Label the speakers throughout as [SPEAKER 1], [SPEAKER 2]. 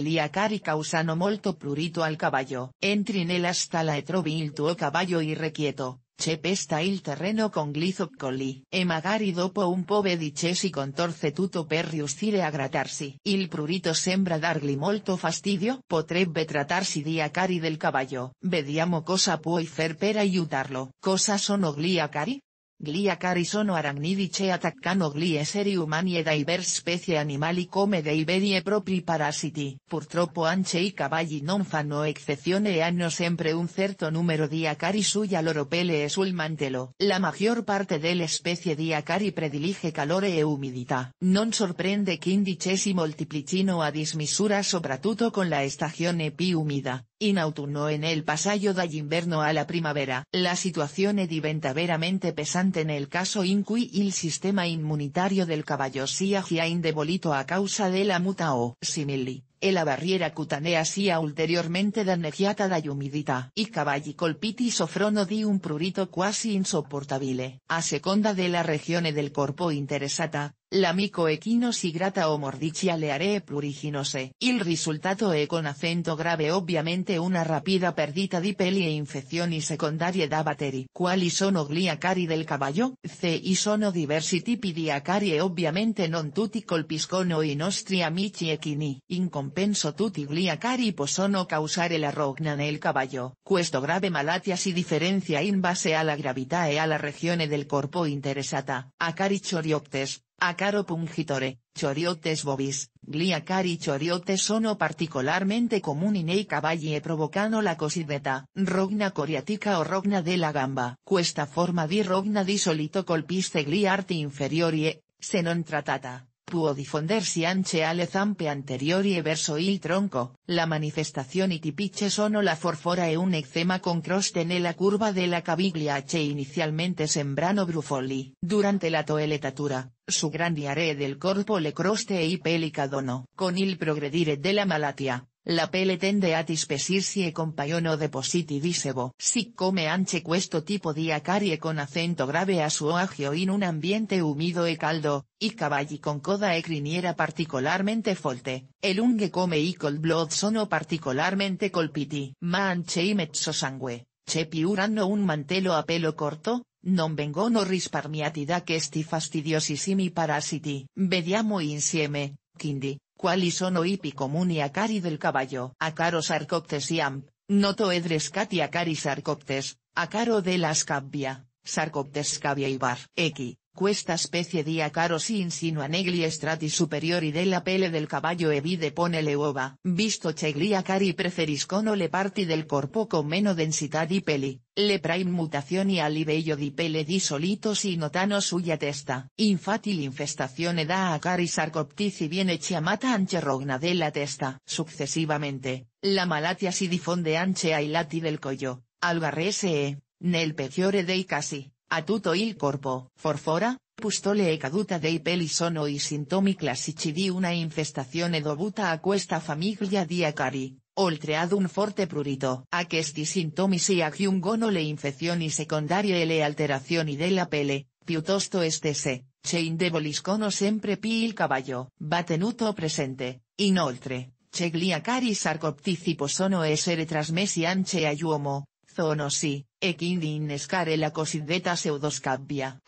[SPEAKER 1] Gliacari causano molto prurito al caballo. Entri el la la il tuo caballo irrequieto, che pesta il terreno con glizoccoli. E magari dopo un po' con torce tutto per riuscire a grattarsi. Il prurito sembra dargli molto fastidio. Potrebbe trattarsi di acari del caballo. Vediamo cosa puoi fer per aiutarlo. Cosa sono gliacari? Glia cari sono che attaccano gli esseri umani e diverse specie animali come dei veri e propri parasiti. Purtroppo anche i cavalli non fanno eccezione e hanno sempre un certo numero di acari sulla loro pelle e sul mantelo. La maggior parte delle specie di acari predilige calore e umidità. Non sorprende quindi che si moltiplicino a dismisura soprattutto con la stagione più umida. In autunno en el inverno dall'inverno la primavera. La situazione diventa veramente pesante en el caso in el sistema inmunitario del caballo si agia indebolito a causa de la muta o simili e la barriera cutanea sia ulteriormente danneggiata da humidità. I cavalli colpiti sofrono di un prurito quasi insopportabile. A seconda della regione del corpo interessata, la equino si grata o mordicia le aree pluriginose. Il risultato è con acento grave obviamente una rapida perdita di peli e infezioni secondarie da batteri. Quali sono gli acari del cavallo? Y sono diversi tipi di acari e ovviamente non tutti colpiscono i nostri amici equini. In PENSO tutti gliacari possono causare la rogna nel caballo, CUESTO grave malattia si DIFERENCIA in base A LA gravità e LA regione del corpo interessata. Acari chorioptes, acaro pungitore, choriotes bovis, gliacari choriotes sono particolarmente comuni nei cavalli e provocano la cosiddetta rogna coriatica o rogna DE LA gamba. CUESTA forma di rogna di solito colpisce gli arti inferiori e, se non trattata, Pudo difundirse anche alle zampe anteriori e verso il tronco. La y tipiche sono la forfora e un eczema con croste la curva de la caviglia che inicialmente sembrano brufoli. Durante la toeletatura, su gran aree del corpo le croste e i peli Con il progredire della malattia, la pele tende a dispersirsi e compaiono depositi Si come anche questo tipo di acarie con acento grave a su agio in un ambiente humido e caldo, i cavalli con coda e criniera particolarmente folte, el unge come i col blood sono particularmente colpiti. Ma anche i sangue, c'è più un mantelo a pelo corto, non vengono risparmiati da questi fastidiosissimi parasiti. Vediamo insieme, quindi, quali sono ipi comuni a del caballo. A caro sarcoptes amp, noto edrescati a cari sarcoptes, a caro de la scabbia, sarcoptes y bar X. Cuesta especie di acaro si insinua negli strati superiori della pelle del caballo e vi pone le Visto che gli acari preferiscono le parti del corpo con meno densità di peli, le prime mutazioni a livello di pelle di solito si notano suya testa. Infatti l'infestazione da acari sarcoptici viene chiamata anche rogna della testa. Successivamente, la malattia si difonde anche ai lati del collo, al garrese e, nel peggiore dei casi. A il corpo, forfora, pustole e caduta dei peli sono i sintomi classici di una infestazione dovuta a questa famiglia di acari, oltre ad un forte prurito. A questi sintomi si aggiungono le infezioni secondarie e le alterazioni della pelle, piuttosto estese, se indeboliscono sempre pi il cavallo. Va tenuto presente, inoltre, che gli acari sarcoptici possono essere trasmessi anche uomo zoonosi, ESCARE LA cosideta pseudoscabia.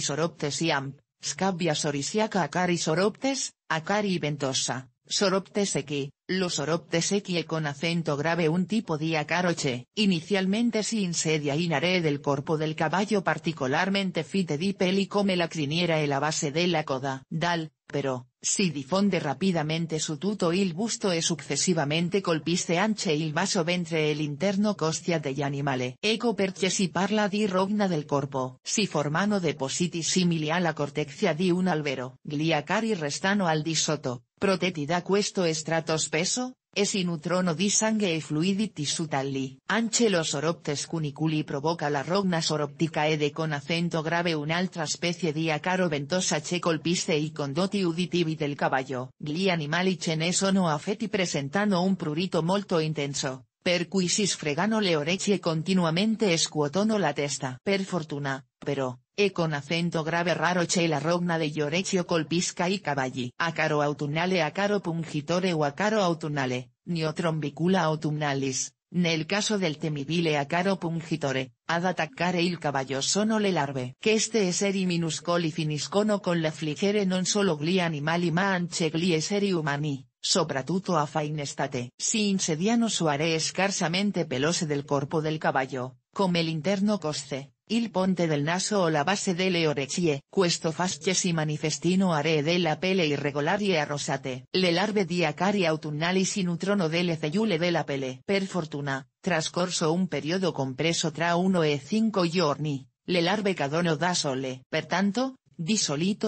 [SPEAKER 1] soroptes y amp, scabbia sorisiaca ACARI SOROPTES, acari ventosa, soroptes equi, los SOROPTES equie con acento grave un tipo ACAROCHE. Inicialmente sin sedia naré del cuerpo del caballo particularmente fite di peli come la criniera e la base de la coda. Dal, pero, si difonde rápidamente su tuto, il busto e sucesivamente colpiste anche il vaso ventre e el interno costia de animale, eco perché si parla di rogna del corpo. Si formano depositi simili la cortexia di un albero. Gliacari restano al di sotto, protetti da questo estratos peso. Es inutrono di sangue e fluidity utali, Anche soroptes cuniculi provoca la rogna soroptica e de con acento grave un'altra specie di acaro ventosa che colpiste i condoti uditivi del caballo, Gli animali ce ne sono affetti presentano un prurito molto intenso. Perquisis fregano le continuamente escuotono la testa. Per fortuna, pero, e con acento grave raro che la rogna de orecchio colpisca i caballi. Acaro autunale acaro pungitore o acaro autunnale, trombicula autumnalis, nel caso del temibile acaro pungitore, ad attaccare il cavallo sono le larve. que este eseri minuscoli finiscono con la fligere non solo gli animali ma anche gli esseri umani soprattutto a Fainestate. Si insediano suare escarsamente pelose del corpo del como come interno cosce, il ponte del naso o la base delle orecchie. Questo fasce y manifestino aree della pelle irregolare e arrosate. Le larve di acari autunnali si nutrono delle cellule della pelle. Per fortuna, trascorso un periodo compreso tra 1 e 5 giorni, le larve cadono da sole. Pertanto, di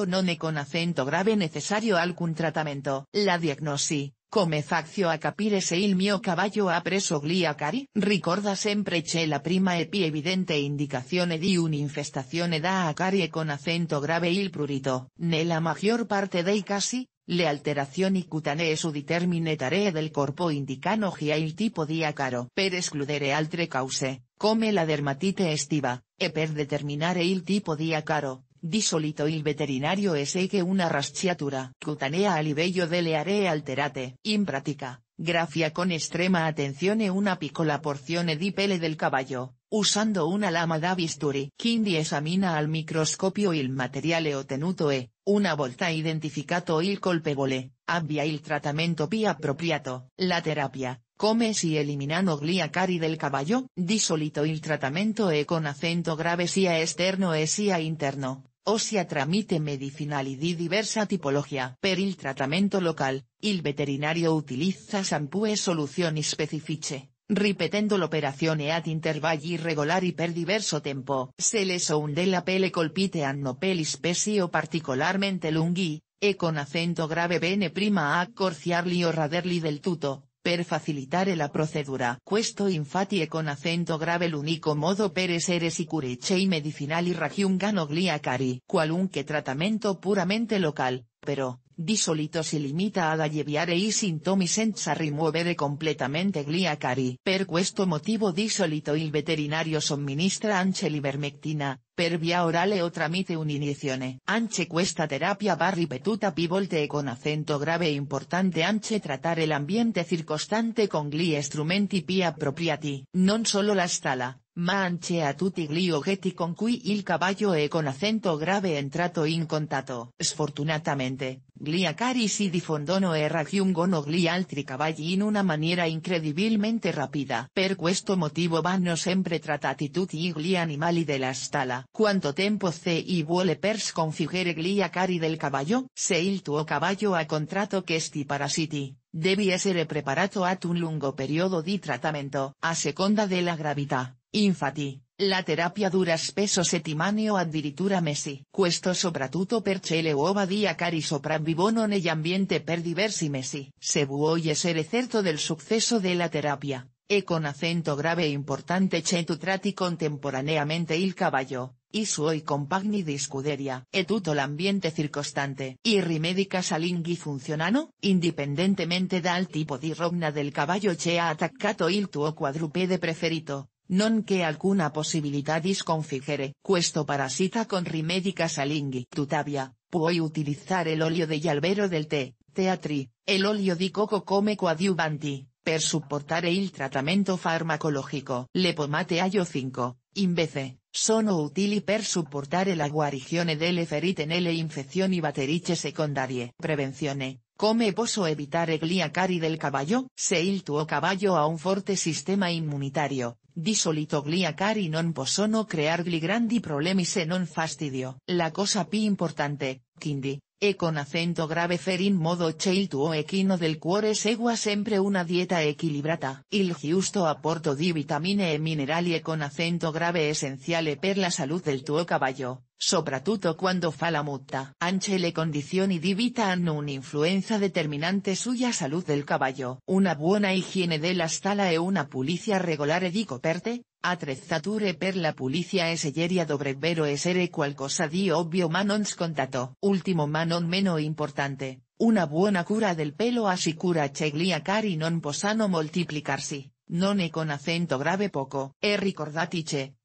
[SPEAKER 1] non è con acento grave necesario alcun trattamento. La diagnosi, come faccio a capire se il mio cavallo ha preso acari? Ricorda sempre che la prima e più evidente indicazione di un'infestazione da e con acento grave il prurito. la maggior parte dei casi, le alterazioni cutanee su determine tarea del corpo indicano che il tipo di acaro. Per escludere altre cause, come la dermatite estiva, e per determinare il tipo di acaro, Disolito il veterinario ese que una rasciatura cutanea al livello delle aree alterate. In práctica, grafia con extrema atención e una piccola porción di pele del caballo, usando una lama da bisturi. Quindi examina al microscopio il materiale ottenuto e, una volta identificato il colpevole, abbia il trattamento pi appropriato. La terapia, come si eliminano gli cari del caballo? Di solito il trattamento e con acento grave sia esterno e sia interno, o a tramite medicinal y di diversa tipología. Per il trattamento local, il veterinario utilizza shampoo e soluzioni specifiche, ripetendo l'operazione ad intervalli regolari per diverso tempo. Se le de la pelle colpite hanno peli spessi o particolarmente lunghi, e con acento grave bene prima a corciarli o raderli del tutto, Per facilitare la procedura. Questo infatti con acento grave l'unico modo per essere sicuri i medicinali raggiungano gli cari. Qualunque trattamento puramente local, pero, di solito si limita ad alleviare i sintomi senza rimuovere completamente Gliacari. cari. Per questo motivo disolito solito il veterinario somministra anche l'ivermectina, per via orale o tramite un'iniezione. Anche questa terapia va ripetuta più volte e con acento grave e importante anche el ambiente circostante con gli strumenti più appropriati. Non solo la stala, ma anche a tutti gli oggetti con cui il cavallo e con acento grave entrato in contatto. Sfortunatamente, gli acari si diffondono e raggiungono gli altri cavalli in una maniera incredibilmente rapida. Per questo motivo vanno sempre trattati tutti gli animali della stala. Quanto tempo ci vuole pers sconfiggere gli cari del caballo, Se il tuo cavallo ha contratto questi parasiti, devi essere preparato a un lungo periodo di trattamento. A seconda della gravità, infati, la terapia dura spesso settimane o addirittura mesi. Questo soprattutto per le e uova di acari sopravvivono nell'ambiente ambiente per diversi mesi. Se vuoi essere certo del successo della terapia, e con acento grave e importante che tu trati contemporaneamente il caballo, y suoi compagni di scuderia e tutto l'ambiente circostante. Y rimedica salinghi funzionano, indipendentemente dal tipo di rogna del caballo che ha attaccato il tuo quadrupede preferito, non che alcuna possibilità di sconfiggere questo parasita con rimedica salinghi. Tuttavia, puoi utilizzare l'olio de albero del té, teatri, el olio di coco come coadiuvanti per supportare il trattamento farmacologico. Le pomate aglio 5, invece, sono utili per supportare la guarigione delle ferite nelle infezioni batteriche secondarie. Prevenzione. Come posso evitare gliacari del caballo? Se il tuo caballo ha un forte sistema immunitario, di solito gliacari non possono gli grandi problemi se non fastidio. La cosa più importante, quindi, e con acento grave ferin modo modo il tuo equino del cuore segua sempre una dieta equilibrata. Il giusto aporto di vitamine e minerali e con acento grave essenziale per la salud del tuo caballo, soprattutto quando fa la mutta. Anche le condizioni di vita hanno un'influenza determinante suya salud del caballo. Una buona de della stalla e una pulizia regolare di coperte, Atrezzature per la pulizia e selleria dovrebbero essere qualcosa di obvio manons contato. scontato. Ultimo manon meno importante, una buona cura del pelo cura che gli acari non posano moltiplicarsi, non e con acento grave poco. E ricordati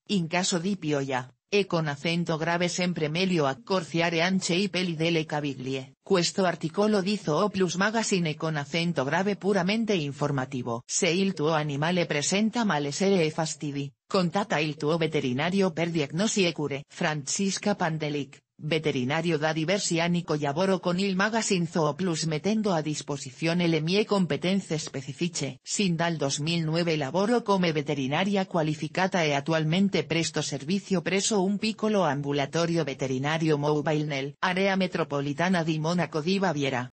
[SPEAKER 1] in caso di pioya e con acento grave sempre melio accorciare anche i peli delle caviglie. Questo articolo o plus Magazine con acento grave puramente informativo. Se il tuo animale presenta malessere e fastidi, contata il tuo veterinario per diagnosi e cure. Francisca Pandelic Veterinario da y collaboro con il Magazine plus metendo a disposición el mie competenze specifiche. Sin dal 2009 laboro come veterinaria qualificata e attualmente presto servizio preso un piccolo ambulatorio veterinario mobile nel area metropolitana di Monaco di Baviera.